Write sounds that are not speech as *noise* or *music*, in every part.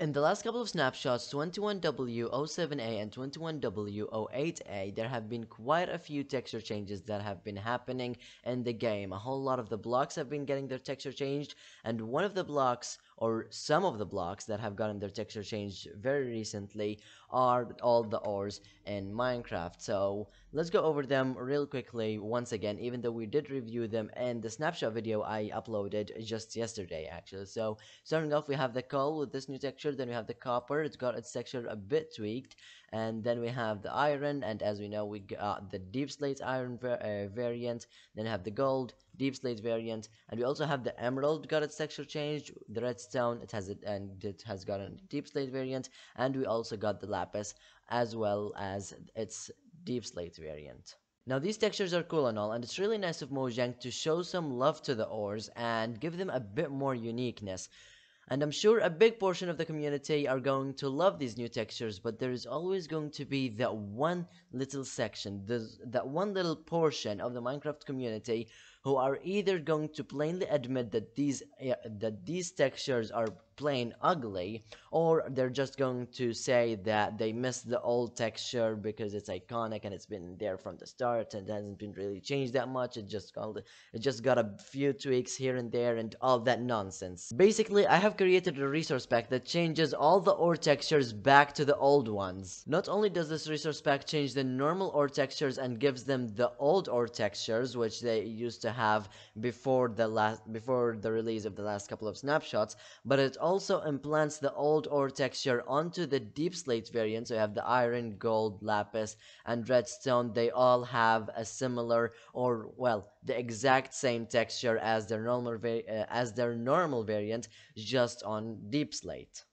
In the last couple of snapshots, 21W07A and 21W08A, there have been quite a few texture changes that have been happening in the game. A whole lot of the blocks have been getting their texture changed, and one of the blocks or some of the blocks that have gotten their texture changed very recently are all the ores in Minecraft. So let's go over them real quickly once again, even though we did review them in the snapshot video I uploaded just yesterday actually. So starting off we have the coal with this new texture, then we have the copper, it's got its texture a bit tweaked, and then we have the iron, and as we know we got the deep slate iron uh, variant, then we have the gold, deep slate variant, and we also have the emerald got its texture changed, the redstone it has it and it has got a deep slate variant, and we also got the lapis as well as its deep slate variant. Now these textures are cool and all, and it's really nice of Mojang to show some love to the ores and give them a bit more uniqueness. And I'm sure a big portion of the community are going to love these new textures, but there is always going to be that one little section, that one little portion of the Minecraft community who are either going to plainly admit that these uh, that these textures are plain ugly or they're just going to say that they miss the old texture because it's iconic and it's been there from the start and hasn't been really changed that much it just got it just got a few tweaks here and there and all that nonsense basically i have created a resource pack that changes all the ore textures back to the old ones not only does this resource pack change the normal ore textures and gives them the old ore textures which they used to to have before the last before the release of the last couple of snapshots, but it also implants the old ore texture onto the deep slate variant. So you have the iron, gold, lapis, and redstone. They all have a similar or well the exact same texture as their normal uh, as their normal variant, just on deep slate.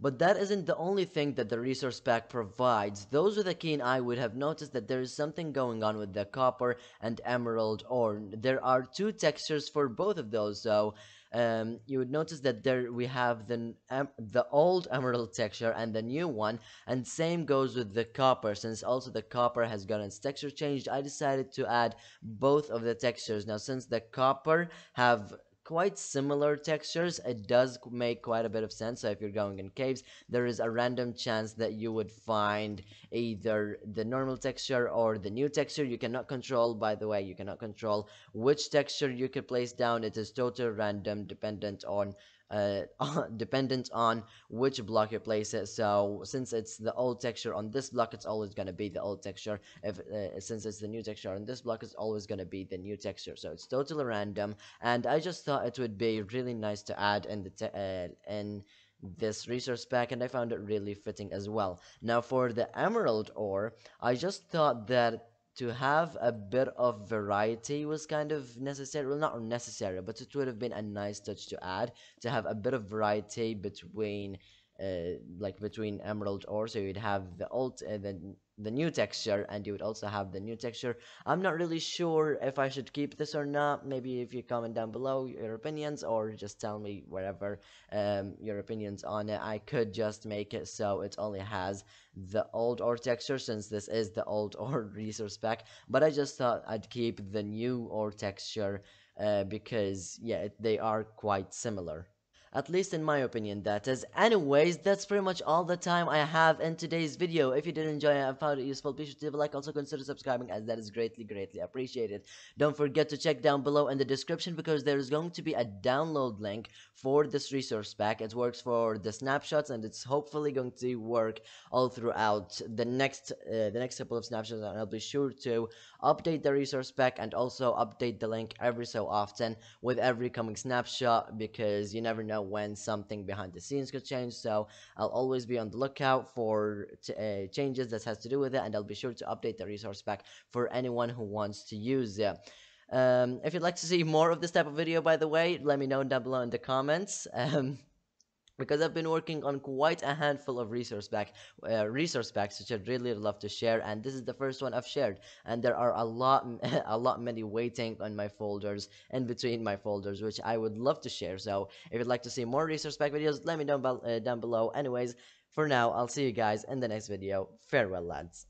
But that isn't the only thing that the resource pack provides. Those with a keen eye would have noticed that there is something going on with the copper and emerald ore. There are two textures for both of those, so um, you would notice that there we have the, um, the old emerald texture and the new one, and same goes with the copper. Since also the copper has gotten its texture changed, I decided to add both of the textures. Now, since the copper have quite similar textures, it does make quite a bit of sense. So if you're going in caves, there is a random chance that you would find either the normal texture or the new texture. You cannot control, by the way, you cannot control which texture you could place down. It is total random dependent on uh, *laughs* dependent on which block you place it. So since it's the old texture on this block, it's always going to be the old texture. If uh, Since it's the new texture on this block, it's always going to be the new texture. So it's totally random. And I just thought it would be really nice to add in the uh, in this resource pack and I found it really fitting as well. Now for the emerald ore, I just thought that to have a bit of variety was kind of necessary. Well, not necessary, but it would have been a nice touch to add to have a bit of variety between, uh, like between emerald ore. So you'd have the alt and then the new texture and you would also have the new texture i'm not really sure if i should keep this or not maybe if you comment down below your opinions or just tell me whatever um, your opinions on it i could just make it so it only has the old ore texture since this is the old *laughs* ore resource pack but i just thought i'd keep the new ore texture uh, because yeah they are quite similar at least in my opinion that is anyways that's pretty much all the time i have in today's video if you did enjoy it and found it useful be sure to leave a like also consider subscribing as that is greatly greatly appreciated don't forget to check down below in the description because there is going to be a download link for this resource pack it works for the snapshots and it's hopefully going to work all throughout the next uh, the next couple of snapshots and i'll be sure to update the resource pack and also update the link every so often with every coming snapshot because you never know when something behind the scenes could change. So I'll always be on the lookout for t- uh, changes that has to do with it, and I'll be sure to update the resource pack for anyone who wants to use it. Um, if you'd like to see more of this type of video, by the way, let me know down below in the comments. Um, because I've been working on quite a handful of resource pack, uh, resource packs, which I'd really love to share. And this is the first one I've shared, and there are a lot, *laughs* a lot many waiting on my folders and between my folders, which I would love to share. So if you'd like to see more resource pack videos, let me know uh, down below. Anyways, for now, I'll see you guys in the next video. Farewell, lads.